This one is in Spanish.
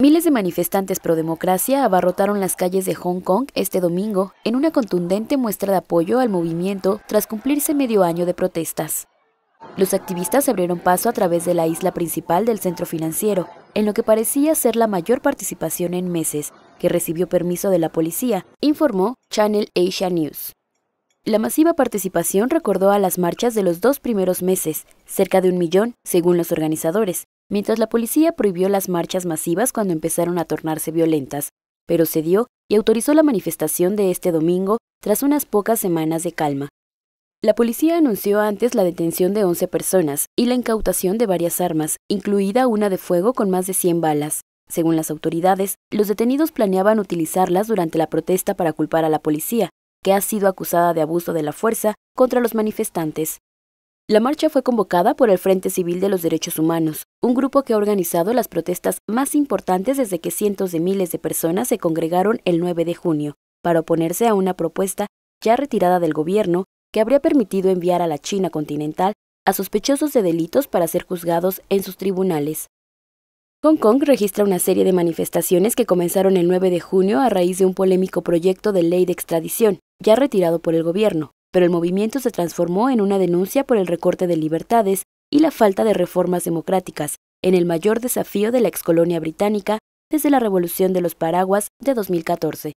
Miles de manifestantes pro democracia abarrotaron las calles de Hong Kong este domingo en una contundente muestra de apoyo al movimiento tras cumplirse medio año de protestas. Los activistas abrieron paso a través de la isla principal del centro financiero, en lo que parecía ser la mayor participación en meses, que recibió permiso de la policía, informó Channel Asia News. La masiva participación recordó a las marchas de los dos primeros meses, cerca de un millón, según los organizadores, mientras la policía prohibió las marchas masivas cuando empezaron a tornarse violentas, pero cedió y autorizó la manifestación de este domingo tras unas pocas semanas de calma. La policía anunció antes la detención de 11 personas y la incautación de varias armas, incluida una de fuego con más de 100 balas. Según las autoridades, los detenidos planeaban utilizarlas durante la protesta para culpar a la policía, que ha sido acusada de abuso de la fuerza contra los manifestantes. La marcha fue convocada por el Frente Civil de los Derechos Humanos, un grupo que ha organizado las protestas más importantes desde que cientos de miles de personas se congregaron el 9 de junio, para oponerse a una propuesta ya retirada del gobierno que habría permitido enviar a la China continental a sospechosos de delitos para ser juzgados en sus tribunales. Hong Kong registra una serie de manifestaciones que comenzaron el 9 de junio a raíz de un polémico proyecto de ley de extradición, ya retirado por el gobierno, pero el movimiento se transformó en una denuncia por el recorte de libertades y la falta de reformas democráticas, en el mayor desafío de la excolonia británica desde la Revolución de los Paraguas de 2014.